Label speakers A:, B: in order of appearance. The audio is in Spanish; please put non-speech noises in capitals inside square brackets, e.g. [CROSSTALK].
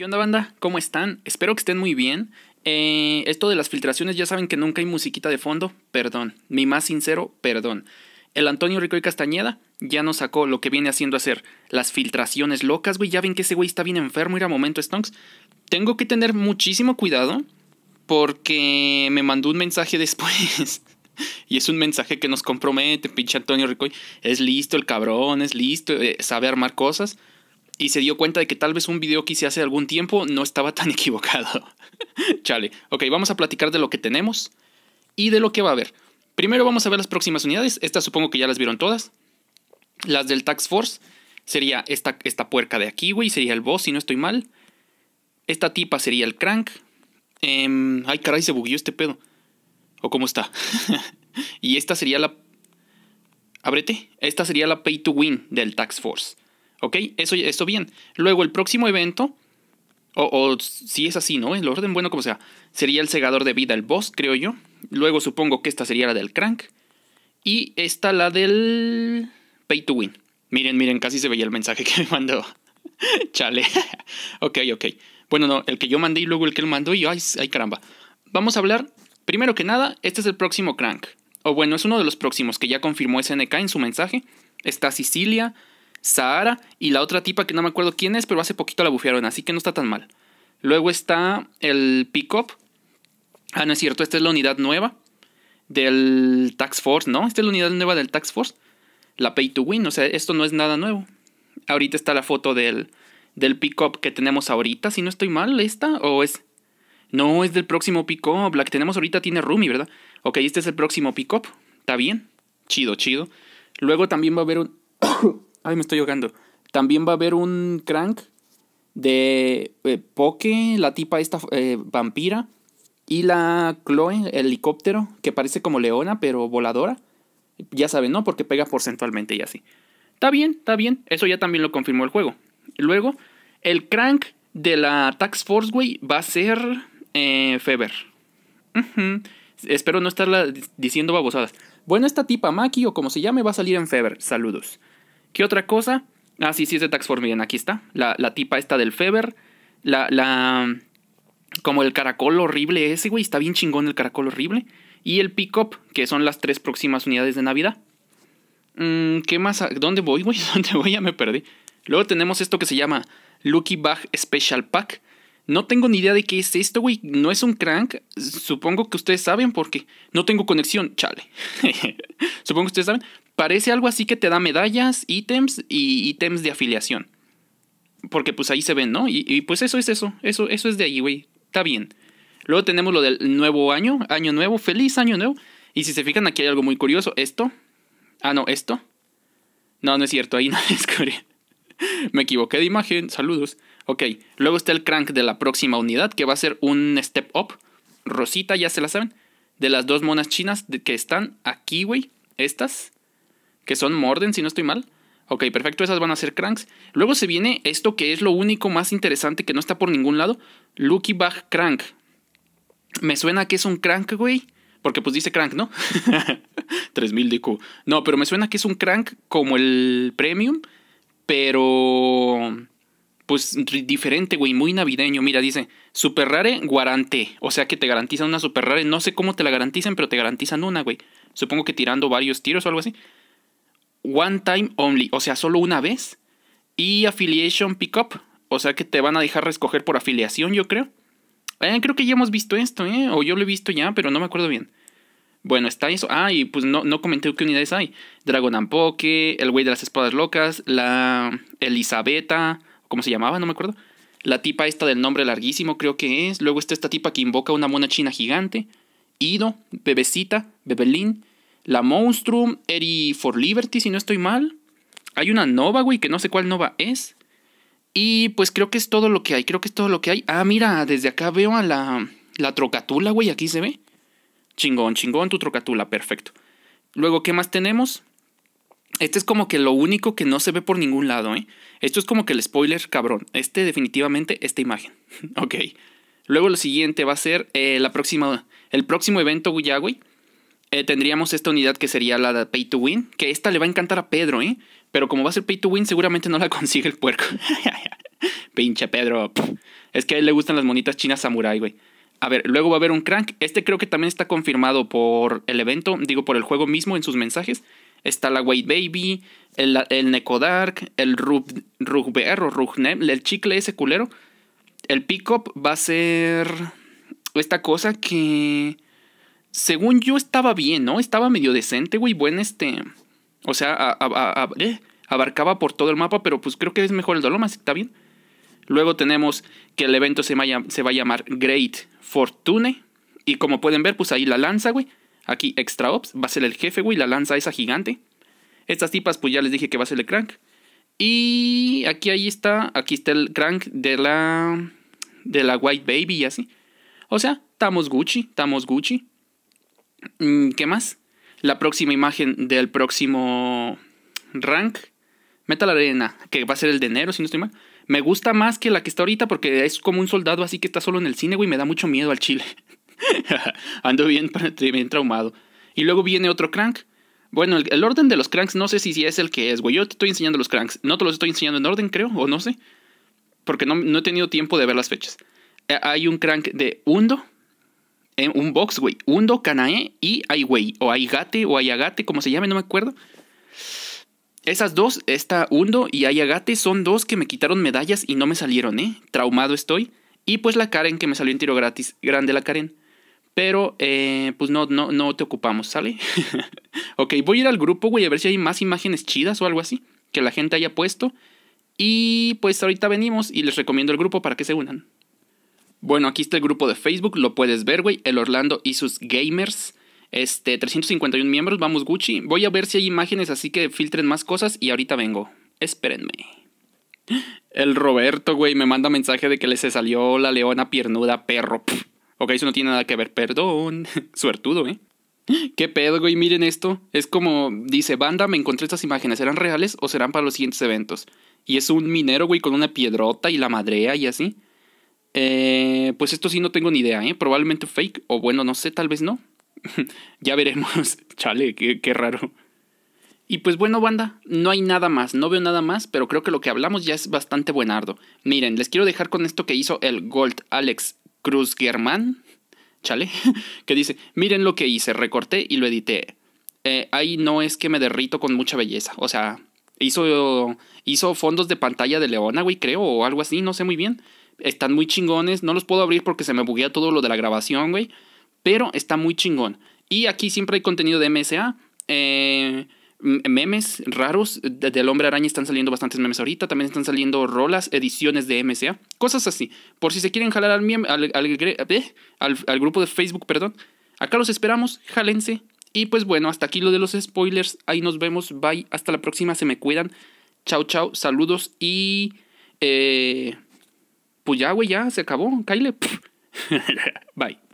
A: ¿Qué onda banda? ¿Cómo están? Espero que estén muy bien. Eh, esto de las filtraciones ya saben que nunca hay musiquita de fondo, perdón. Mi más sincero, perdón. El Antonio Rico y Castañeda ya nos sacó lo que viene haciendo hacer las filtraciones locas, güey. Ya ven que ese güey está bien enfermo, y momento, Stonks. Tengo que tener muchísimo cuidado porque me mandó un mensaje [LAUGHS] después. y es un mensaje que nos compromete, pinche Antonio Ricoy. Es listo el cabrón, es listo, eh, sabe armar cosas y se dio cuenta de que tal vez un video que hice hace algún tiempo no estaba tan [LAUGHS] equivocado. Chale. Ok, vamos a platicar de lo que tenemos y de lo que va a haber. Primero vamos a ver las próximas unidades. Estas supongo que ya las vieron todas. Las del Tax Force sería esta, esta puerca de aquí, güey. Sería el boss, si no estoy mal. Esta tipa sería el crank. Em, ay, caray, se bugueó este pedo. ¿O cómo está? [LAUGHS] y esta sería la... Ábrete. Esta sería la pay to win del Tax Force. ¿Ok? Eso, esto bien. Luego el próximo evento, o, o, si es así, ¿no? El orden, bueno, como sea, sería el segador de vida, el boss, creo yo. Luego supongo que esta sería la del crank. Y esta la del pay to win. Miren, miren, casi se veía el mensaje [LAUGHS] que me mandó. [LAUGHS] Chale. [LAUGHS] ok, ok. Bueno, no, el que yo mandé y luego el que él mandó y ay, ay caramba. Vamos a hablar, primero que nada, este es el próximo crank. O bueno, es uno de los próximos que ya confirmó SNK en su mensaje. Está Sicilia, Sahara y la otra tipa que no me acuerdo quién es, pero hace poquito la bufearon, así que no está tan mal. Luego está el Pickup. Ah, no es cierto, esta es la unidad nueva del Tax Force, ¿no? Esta es la unidad nueva del Tax Force. La Pay to Win, o sea, esto no es nada nuevo. Ahorita está la foto del, del Pickup que tenemos ahorita, si no estoy mal, esta, o es... No, es del próximo Pickup, la que tenemos ahorita tiene Rumi, ¿verdad? Ok, este es el próximo Pickup, está bien, chido, chido. Luego también va a haber un, Ay, me estoy jugando. También va a haber un crank de eh, Poke, la tipa esta eh, vampira, y la Chloe, helicóptero, que parece como leona, pero voladora. Ya saben, ¿no? Porque pega porcentualmente y así. Está bien, está bien. Eso ya también lo confirmó el juego. Luego, el crank de la Tax Force, güey, va a ser eh, Feber. Espero no estarla diciendo babosadas. Bueno, esta tipa Maki o como se llame va a salir en Feber. Saludos. ¿Qué otra cosa? Ah, sí, sí, es de Tax form Aquí está. La, tipa esta del Feber. La, la. Como el caracol horrible ese, güey. Está bien chingón el caracol horrible. Y el pick-up, que son las tres próximas unidades de Navidad. Mm, ¿Qué más? Ah, ¿Dónde voy, güey? [LAUGHS] ¿Dónde voy? Ya me perdí. Luego tenemos esto que se llama Lucky Bag Special Pack. No tengo ni idea de qué es esto, güey. No es un crank. Supongo que ustedes saben porque no tengo conexión. Chale. [LAUGHS] Supongo que ustedes saben. Parece algo así que te da medallas, ítems y ítems de afiliación. Porque pues ahí se ven, ¿no? Y, pues eso es eso, eso, eso es de ahí, güey. Está bien. Luego tenemos lo del nuevo año, año nuevo, feliz año nuevo. Y si se fijan, aquí hay algo muy curioso. Esto. Ah, no, esto. No, no es cierto, ahí [LAUGHS] no es Me equivoqué de imagen, saludos. Ok, luego está el crank de la próxima unidad, que va a ser un step up. Rosita, ya se la saben. De las dos monas chinas que están aquí, güey. Estas que son Morden, si no estoy mal. Ok, perfecto, esas van a ser cranks. Luego se viene esto que es lo único más interesante que no está por ningún lado, Lucky Bag Crank. Me suena que es un crank, güey. Porque pues dice crank, ¿no? 3000 [LAUGHS] DQ. No, pero me suena que es un crank como el premium, pero pues diferente, güey, muy navideño. Mira, dice super rare guarante. O sea que te garantizan una super rare. No sé cómo te la garantizan, pero te garantizan una, güey. Supongo que tirando varios tiros o algo así one time only, o sea, solo una vez. Y affiliation pickup, o sea que te van a dejar recoger por afiliación, yo creo. Eh, creo que ya hemos visto esto, ¿eh? O yo lo he visto ya, pero no me acuerdo bien. Bueno, está eso. Ah, y pues no, no comenté qué unidades hay. Dragon Poke, el güey de las espadas locas, la Elisabetta, ¿cómo se llamaba? No me acuerdo. La tipa esta del nombre larguísimo, creo que es. Luego está esta tipa que invoca una mona china gigante. Ido, Bebecita, Bebelín, la Monstrum, Eri for Liberty, si no estoy mal. Hay una Nova, güey, que no sé cuál Nova es. Y pues creo que es todo lo que hay, creo que es todo lo que hay. Ah, mira, desde acá veo a la, la Trocatula, güey, aquí se ve. Chingón, chingón tu Trocatula, perfecto. Luego, ¿qué más tenemos? Este es como que lo único que no se ve por ningún lado, ¿eh? Esto es como que el spoiler, cabrón. Este, definitivamente, esta imagen. [LAUGHS] ok. Luego lo siguiente va a ser eh, la próxima, el próximo evento, ya, güey. Eh, tendríamos esta unidad que sería la de Pay to Win, que esta le va a encantar a Pedro, ¿eh? Pero como va a ser Pay to Win, seguramente no la [LAUGHS] consigue el puerco. [LAUGHS] Pinche Pedro. Es que a él le gustan las monitas chinas samurai, güey. A ver, luego va a haber un crank. Este creo que también está confirmado por el evento, digo, por el juego mismo en sus mensajes. Está la White Baby, el, el Necodark, el Rugber o Rugnem, el chicle ese culero. El pickup va a ser esta cosa que según yo estaba bien, ¿no? Estaba medio decente, güey, buen este... O sea, eh, abarcaba por todo el mapa, pero pues creo que es mejor el Doloma, está bien. Luego tenemos que el evento se, se va a llamar Great Fortune. Y como pueden ver, pues ahí la lanza, güey. Aquí Extra Ops va a ser el jefe, güey, la lanza esa gigante. Estas tipas, pues ya les dije que va a ser el crank. Y aquí ahí está, aquí está el crank de la de la White Baby y así. O sea, estamos Gucci, estamos Gucci. Mm, ¿Qué más? La próxima imagen del próximo rank. Meta la arena, que va a ser el de enero, si no estoy mal. Me gusta más que la que está ahorita porque es como un soldado así que está solo en el cine, güey. Me da mucho miedo al chile. [LAUGHS] Ando [LAUGHS] bien, traumado. Y luego viene otro crank. Bueno, el, orden de los cranks no sé si, si es el que es, güey. Yo te estoy enseñando los cranks. No te los estoy enseñando en orden, creo, o no sé. Porque no, he tenido tiempo de ver las fechas. Eh, hay un crank de Undo, eh, un box, güey. Undo, Canae y Aiwei. O Aigate o Ayagate, como se llame, no me acuerdo. Esas dos, esta Undo y Ayagate, son dos que me quitaron medallas y no me salieron, ¿eh? Traumado estoy. Y pues la Karen que me salió en tiro gratis. Grande la Karen. Pero, eh, pues no, no, no te ocupamos, ¿sale? [LAUGHS] ok, voy a ir al grupo, güey, a ver si hay más imágenes chidas o algo así que la gente haya puesto. Y pues ahorita venimos y les recomiendo el grupo para que se unan. Bueno, aquí está el grupo de Facebook, lo puedes ver, güey. El Orlando y sus gamers. Este, 351 miembros, vamos Gucci. Voy a ver si hay imágenes así que filtren más cosas y ahorita vengo. Espérenme. El Roberto, güey, me manda mensaje de que le se salió la leona piernuda, perro. Ok, eso no tiene nada que ver, perdón. [LAUGHS] Suertudo, ¿eh? ¿Qué pedo, güey? Miren esto. Es como, dice, banda, me encontré estas imágenes. ¿Serán reales o serán para los siguientes eventos? Y es un minero, güey, con una piedrota y la madrea y así. Eh, pues esto sí no tengo ni idea, ¿eh? Probablemente fake, o bueno, no sé, tal vez no. [LAUGHS] ya veremos. [LAUGHS] Chale, qué, raro. Y pues bueno, banda, no hay nada más, no veo nada más, pero creo que lo que hablamos ya es bastante buenardo. Miren, les quiero dejar con esto que hizo el Gold Alex Cruz German chale, [LAUGHS] que dice, miren lo que hice, recorté y lo edité. Eh, ahí no es que me derrito con mucha belleza, o sea, hizo, hizo fondos de pantalla de Leona, güey, creo, o algo así, no sé muy bien. Están muy chingones. No los puedo abrir porque se me buguea todo lo de la grabación, güey. Pero está muy chingón. Y aquí siempre hay contenido de MSA. Eh, memes raros del hombre araña están saliendo bastantes memes ahorita, también están saliendo rolas, ediciones de MSA, cosas así. Por si se quieren jalar al, eh, al, al, grupo de Facebook, perdón, acá los esperamos, jalense. Y pues bueno, hasta aquí lo de los spoilers, ahí nos vemos, bye, hasta la próxima, se me cuidan, chao chao, saludos y... Eh, pues ya, güey, ya, se acabó, Kyle. [LAUGHS] Bye.